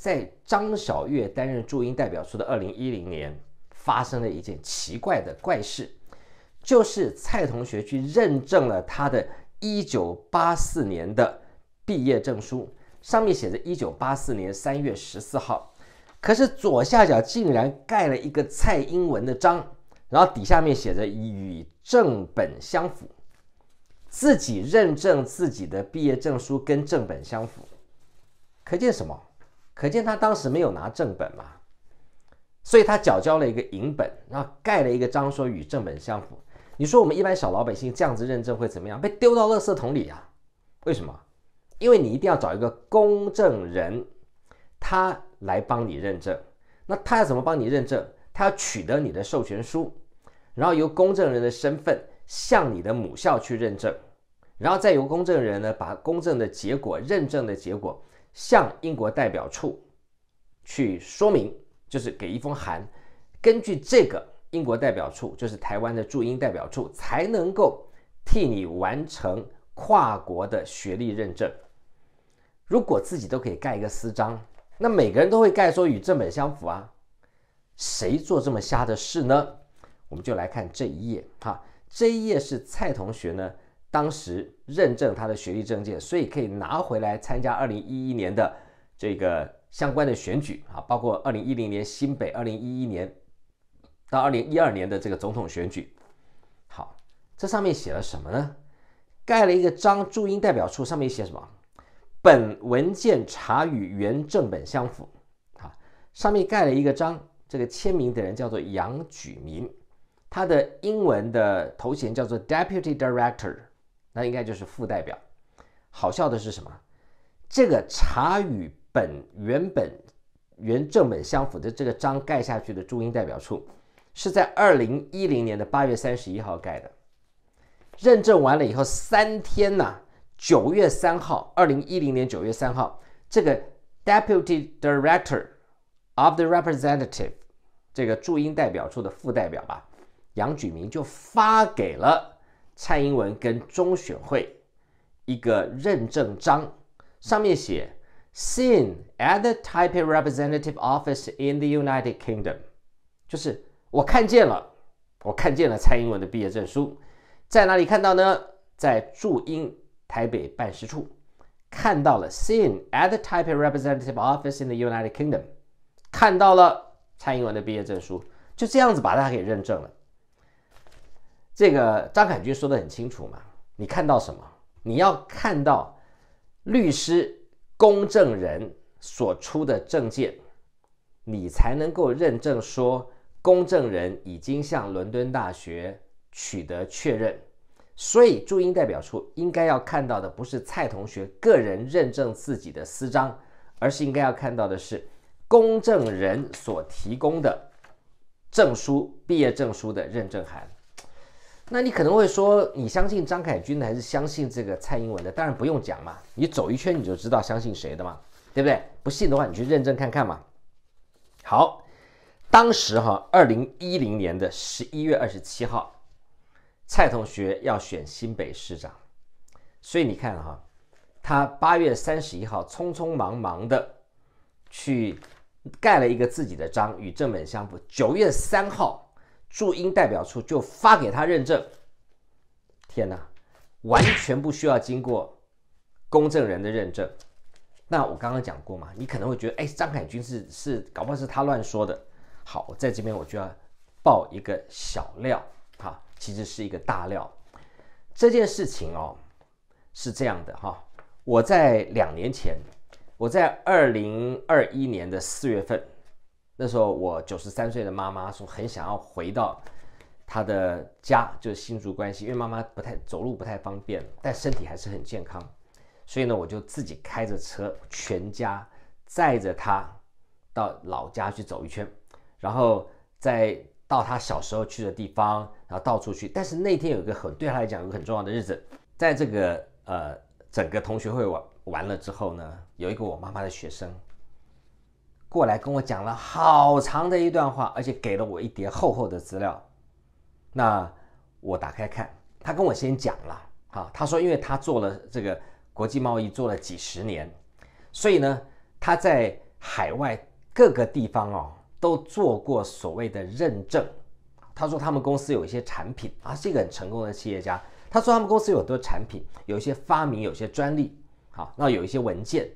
在张小月担任驻英代表处的二零一零年，发生了一件奇怪的怪事，就是蔡同学去认证了他的1984年的毕业证书，上面写着1984年3月14号，可是左下角竟然盖了一个蔡英文的章，然后底下面写着与正本相符，自己认证自己的毕业证书跟正本相符，可见什么？可见他当时没有拿正本嘛，所以他缴交了一个银本，然后盖了一个章，说与正本相符。你说我们一般小老百姓这样子认证会怎么样？被丢到垃圾桶里啊？为什么？因为你一定要找一个公证人，他来帮你认证。那他要怎么帮你认证？他要取得你的授权书，然后由公证人的身份向你的母校去认证，然后再由公证人呢把公证的结果、认证的结果。向英国代表处去说明，就是给一封函。根据这个，英国代表处就是台湾的驻英代表处，才能够替你完成跨国的学历认证。如果自己都可以盖一个私章，那每个人都会盖说与正本相符啊。谁做这么瞎的事呢？我们就来看这一页哈，这一页是蔡同学呢。当时认证他的学历证件，所以可以拿回来参加二零一一年的这个相关的选举啊，包括二零一零年新北，二零一一年到二零一二年的这个总统选举。好，这上面写了什么呢？盖了一个章，注音代表处上面写什么？本文件查与原正本相符。啊，上面盖了一个章，这个签名的人叫做杨举民。他的英文的头衔叫做 Deputy Director。那应该就是副代表。好笑的是什么？这个查与本原本原正本相符的这个章盖下去的注音代表处，是在二零一零年的八月三十一号盖的。认证完了以后三天呢，九月三号，二零一零年九月三号，这个 Deputy Director of the Representative，这个注音代表处的副代表吧，杨举明就发给了。蔡英文跟中选会一个认证章，上面写 Seen at the Taipei Representative Office in the United Kingdom，就是我看见了，我看见了蔡英文的毕业证书，在哪里看到呢？在驻英台北办事处看到了。Seen at the Taipei Representative Office in the United Kingdom，看到了蔡英文的毕业证书，就这样子把它给认证了。这个张凯军说的很清楚嘛，你看到什么？你要看到律师公证人所出的证件，你才能够认证说公证人已经向伦敦大学取得确认。所以驻英代表处应该要看到的不是蔡同学个人认证自己的私章，而是应该要看到的是公证人所提供的证书、毕业证书的认证函。那你可能会说，你相信张凯军的还是相信这个蔡英文的？当然不用讲嘛，你走一圈你就知道相信谁的嘛，对不对？不信的话你去认真看看嘛。好，当时哈，二零一零年的十一月二十七号，蔡同学要选新北市长，所以你看哈，他八月三十一号匆匆忙忙的去盖了一个自己的章，与正本相符。九月三号。驻英代表处就发给他认证，天哪，完全不需要经过公证人的认证。那我刚刚讲过嘛，你可能会觉得，哎，张海军是是，搞不好是他乱说的。好，我在这边我就要爆一个小料，哈，其实是一个大料。这件事情哦，是这样的哈，我在两年前，我在二零二一年的四月份。那时候我九十三岁的妈妈说很想要回到她的家，就是新竹关系，因为妈妈不太走路不太方便，但身体还是很健康，所以呢我就自己开着车，全家载着她到老家去走一圈，然后再到她小时候去的地方，然后到处去。但是那天有个很对她来讲有个很重要的日子，在这个呃整个同学会完完了之后呢，有一个我妈妈的学生。过来跟我讲了好长的一段话，而且给了我一叠厚厚的资料。那我打开看，他跟我先讲了啊，他说因为他做了这个国际贸易做了几十年，所以呢他在海外各个地方哦都做过所谓的认证。他说他们公司有一些产品啊，是一个很成功的企业家。他说他们公司有很多产品，有一些发明，有些专利。好，那有一些文件，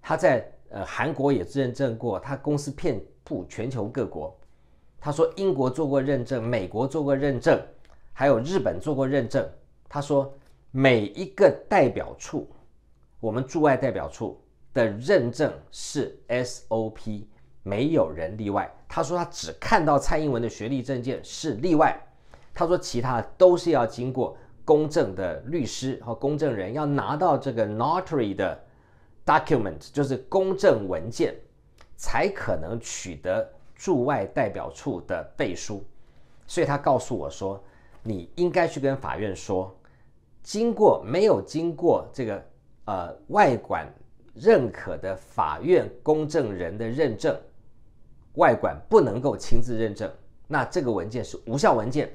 他在。呃，韩国也认证过，他公司遍布全球各国。他说英国做过认证，美国做过认证，还有日本做过认证。他说每一个代表处，我们驻外代表处的认证是 SOP，没有人例外。他说他只看到蔡英文的学历证件是例外。他说其他都是要经过公证的律师和公证人，要拿到这个 Notary 的。Document 就是公证文件，才可能取得驻外代表处的背书，所以他告诉我说，你应该去跟法院说，经过没有经过这个呃外管认可的法院公证人的认证，外管不能够亲自认证，那这个文件是无效文件，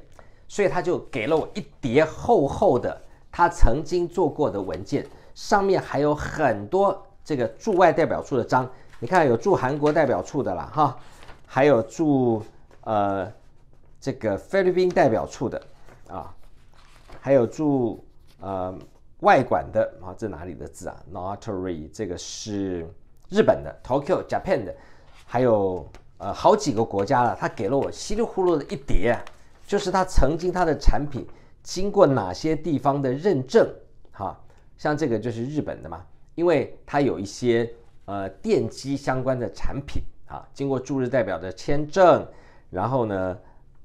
所以他就给了我一叠厚厚的他曾经做过的文件。上面还有很多这个驻外代表处的章，你看有驻韩国代表处的啦，哈，还有驻呃这个菲律宾代表处的啊，还有驻呃外馆的啊，这哪里的字啊 n a t a r y 这个是日本的 Tokyo Japan 的，还有呃好几个国家了，他给了我稀里糊涂的一叠，就是他曾经他的产品经过哪些地方的认证哈。像这个就是日本的嘛，因为它有一些呃电机相关的产品啊，经过驻日代表的签证，然后呢，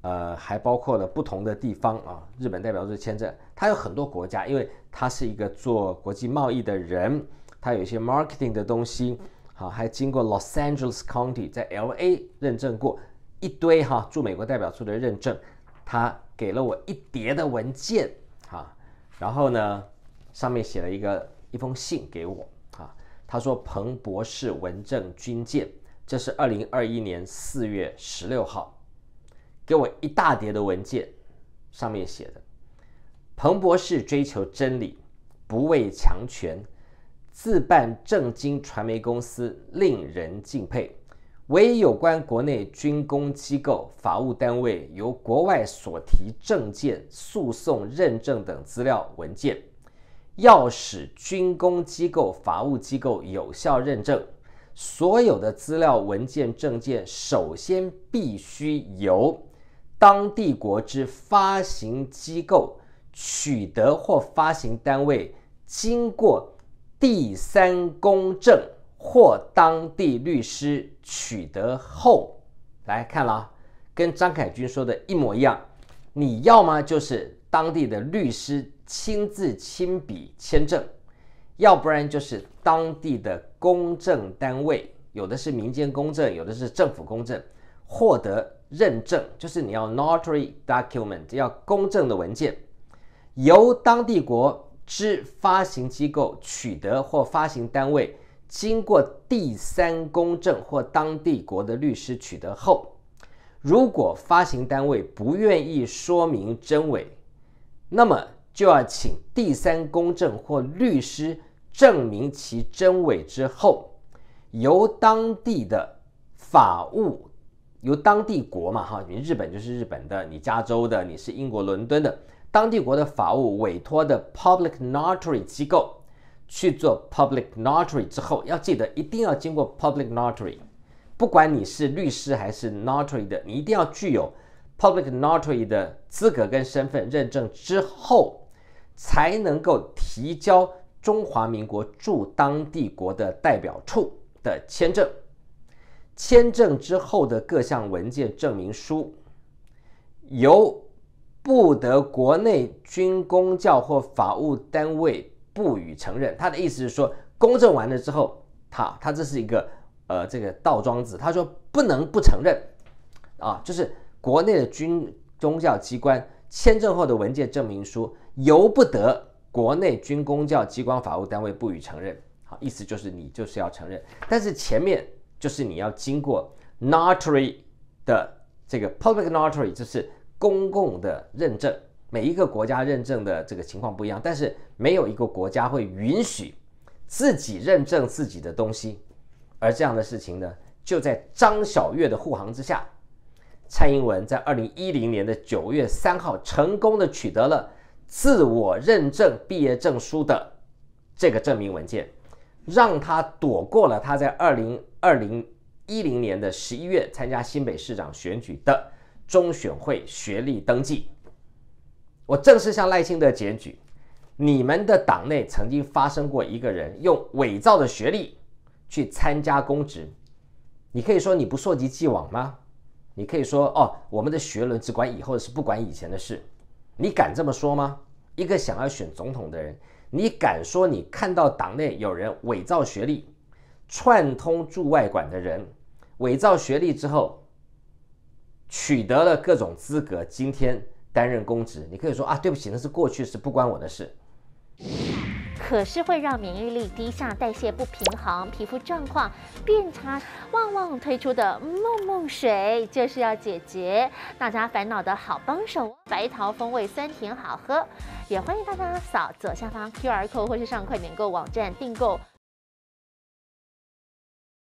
呃还包括了不同的地方啊，日本代表处签证，它有很多国家，因为它是一个做国际贸易的人，它有一些 marketing 的东西，好，还经过 Los Angeles County 在 L A 认证过一堆哈，驻美国代表处的认证，他给了我一叠的文件哈，然后呢。上面写了一个一封信给我啊，他说彭博士文正军舰，这是二零二一年四月十六号，给我一大叠的文件，上面写的彭博士追求真理，不畏强权，自办正经传媒公司，令人敬佩。唯一有关国内军工机构法务单位由国外所提证件、诉讼认证等资料文件。要使军工机构、法务机构有效认证，所有的资料、文件、证件，首先必须由当地国之发行机构取得或发行单位经过第三公证或当地律师取得后来看了，跟张凯军说的一模一样。你要么就是当地的律师。亲自亲笔签证，要不然就是当地的公证单位，有的是民间公证，有的是政府公证，获得认证，就是你要 notary document，要公证的文件，由当地国之发行机构取得或发行单位，经过第三公证或当地国的律师取得后，如果发行单位不愿意说明真伪，那么。就要请第三公证或律师证明其真伪之后，由当地的法务，由当地国嘛哈，你日本就是日本的，你加州的，你是英国伦敦的，当地国的法务委托的 public notary 机构去做 public notary 之后，要记得一定要经过 public notary，不管你是律师还是 notary 的，你一定要具有 public notary 的资格跟身份认证之后。才能够提交中华民国驻当地国的代表处的签证，签证之后的各项文件证明书，由不得国内军公教或法务单位不予承认。他的意思是说，公证完了之后，他他这是一个呃这个倒装字，他说不能不承认啊，就是国内的军宗教机关签证后的文件证明书。由不得国内军工、教、机关、法务单位不予承认。好，意思就是你就是要承认，但是前面就是你要经过 notary 的这个 public notary，就是公共的认证。每一个国家认证的这个情况不一样，但是没有一个国家会允许自己认证自己的东西。而这样的事情呢，就在张小月的护航之下，蔡英文在二零一零年的九月三号成功的取得了。自我认证毕业证书的这个证明文件，让他躲过了他在二零二零一零年的十一月参加新北市长选举的中选会学历登记。我正式向赖清德检举，你们的党内曾经发生过一个人用伪造的学历去参加公职，你可以说你不涉及既往吗？你可以说哦，我们的学伦只管以后，的事，不管以前的事。你敢这么说吗？一个想要选总统的人，你敢说你看到党内有人伪造学历，串通驻外馆的人伪造学历之后，取得了各种资格，今天担任公职？你可以说啊，对不起，那是过去式，不关我的事。可是会让免疫力低下、代谢不平衡、皮肤状况变差。旺旺推出的梦梦水就是要解决大家烦恼的好帮手，白桃风味酸甜好喝，也欢迎大家扫左下方 QR code 或是上快点购网站订购。